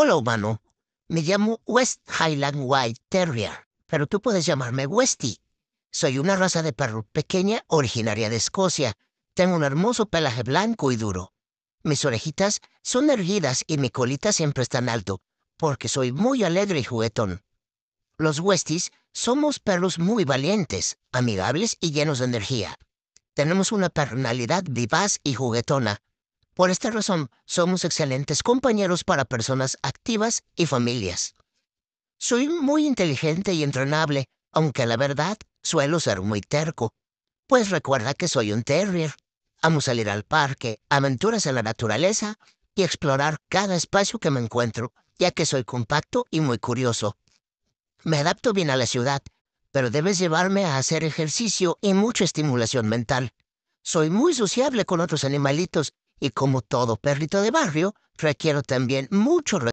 Hola, humano. Me llamo West Highland White Terrier, pero tú puedes llamarme Westie. Soy una raza de perro pequeña originaria de Escocia. Tengo un hermoso pelaje blanco y duro. Mis orejitas son erguidas y mi colita siempre está en alto, porque soy muy alegre y juguetón. Los Westies somos perros muy valientes, amigables y llenos de energía. Tenemos una personalidad vivaz y juguetona, por esta razón, somos excelentes compañeros para personas activas y familias. Soy muy inteligente y entrenable, aunque la verdad suelo ser muy terco. Pues recuerda que soy un terrier. Amo salir al parque, aventuras en la naturaleza y explorar cada espacio que me encuentro, ya que soy compacto y muy curioso. Me adapto bien a la ciudad, pero debes llevarme a hacer ejercicio y mucha estimulación mental. Soy muy sociable con otros animalitos y como todo perrito de barrio, requiero también mucho